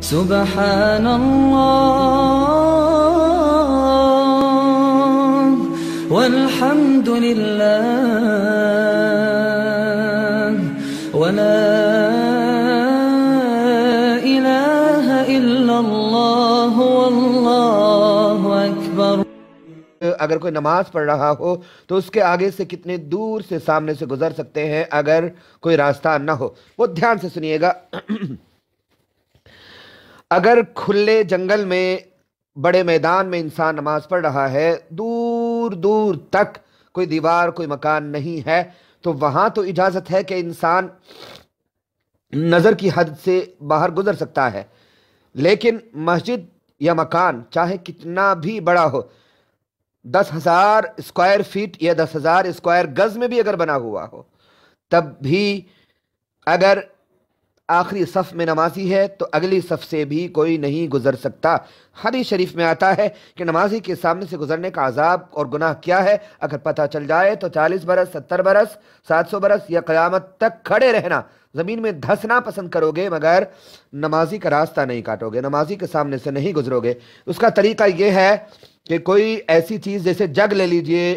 سبحان الله والحمد لله ولا إله إلا الله والله أكبر अगर कोई नमाज पढ़ रहा हो तो उसके आगे से कितने दूर से सामने से गुजर सकते हैं अगर कोई रास्ता ना हो वो ध्यान से सुनिएगा अगर खुले जंगल में बड़े मैदान में इंसान नमाज पढ़ रहा है दूर दूर तक कोई दीवार कोई मकान नहीं है तो वहाँ तो इजाज़त है कि इंसान नज़र की हद से बाहर गुजर सकता है लेकिन मस्जिद या मकान चाहे कितना भी बड़ा हो दस हज़ार स्क्वायर फीट या दस हज़ार स्क्वायर गज़ में भी अगर बना हुआ हो तब भी अगर आखिरी सफ़ में नमाजी है तो अगली सफ़ से भी कोई नहीं गुजर सकता हदीस शरीफ में आता है कि नमाजी के सामने से गुजरने का आज़ाब और गुनाह क्या है अगर पता चल जाए तो चालीस बरस सत्तर बरस सात सौ बरस या क़यामत तक खड़े रहना ज़मीन में धंसना पसंद करोगे मगर नमाजी का रास्ता नहीं काटोगे नमाजी के सामने से नहीं गुजरोगे उसका तरीका ये है कि कोई ऐसी चीज़ जैसे जग ले लीजिए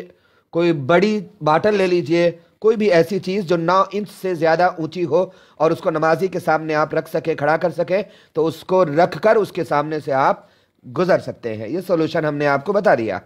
कोई बड़ी बाटल ले लीजिए कोई भी ऐसी चीज़ जो नौ इंच से ज़्यादा ऊंची हो और उसको नमाजी के सामने आप रख सके खड़ा कर सके तो उसको रख कर उसके सामने से आप गुज़र सकते हैं ये सोल्यूशन हमने आपको बता दिया